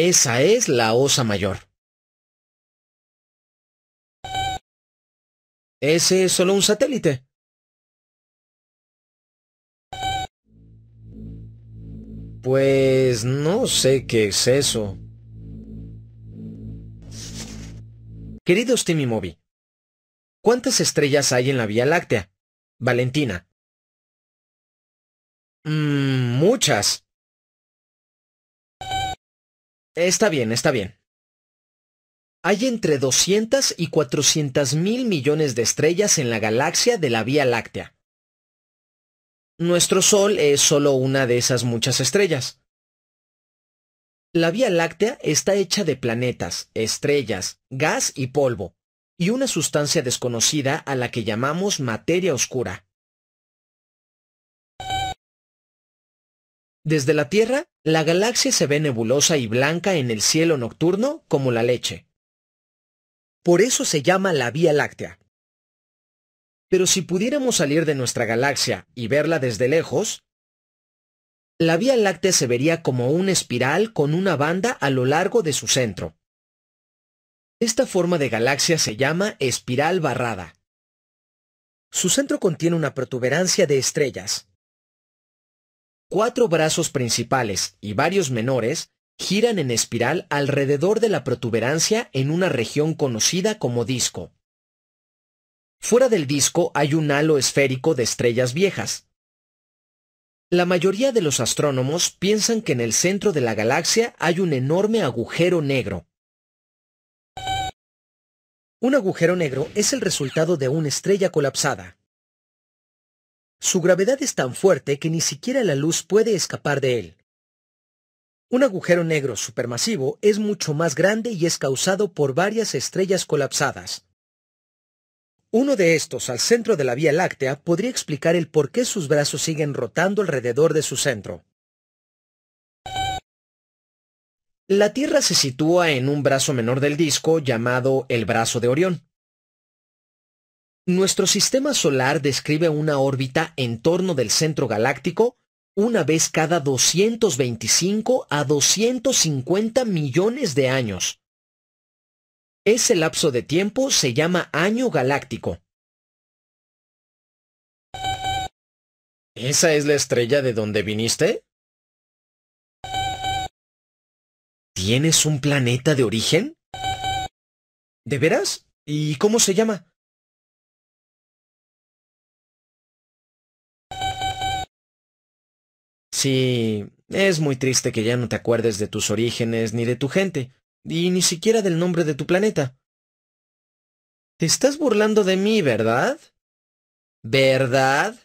Esa es la osa mayor. Ese es solo un satélite. Pues no sé qué es eso. Queridos Timmy Moby, ¿cuántas estrellas hay en la Vía Láctea? Valentina. Mm, muchas. Está bien, está bien. Hay entre 200 y 400 mil millones de estrellas en la galaxia de la Vía Láctea. Nuestro Sol es solo una de esas muchas estrellas. La Vía Láctea está hecha de planetas, estrellas, gas y polvo, y una sustancia desconocida a la que llamamos materia oscura. Desde la Tierra, la galaxia se ve nebulosa y blanca en el cielo nocturno como la leche. Por eso se llama la Vía Láctea. Pero si pudiéramos salir de nuestra galaxia y verla desde lejos, la Vía Láctea se vería como una espiral con una banda a lo largo de su centro. Esta forma de galaxia se llama espiral barrada. Su centro contiene una protuberancia de estrellas, Cuatro brazos principales y varios menores giran en espiral alrededor de la protuberancia en una región conocida como disco. Fuera del disco hay un halo esférico de estrellas viejas. La mayoría de los astrónomos piensan que en el centro de la galaxia hay un enorme agujero negro. Un agujero negro es el resultado de una estrella colapsada, su gravedad es tan fuerte que ni siquiera la luz puede escapar de él. Un agujero negro supermasivo es mucho más grande y es causado por varias estrellas colapsadas. Uno de estos al centro de la Vía Láctea podría explicar el por qué sus brazos siguen rotando alrededor de su centro. La Tierra se sitúa en un brazo menor del disco llamado el brazo de Orión. Nuestro sistema solar describe una órbita en torno del centro galáctico una vez cada 225 a 250 millones de años. Ese lapso de tiempo se llama año galáctico. ¿Esa es la estrella de donde viniste? ¿Tienes un planeta de origen? ¿De veras? ¿Y cómo se llama? Sí, es muy triste que ya no te acuerdes de tus orígenes ni de tu gente, y ni siquiera del nombre de tu planeta. Te estás burlando de mí, ¿verdad? ¿Verdad?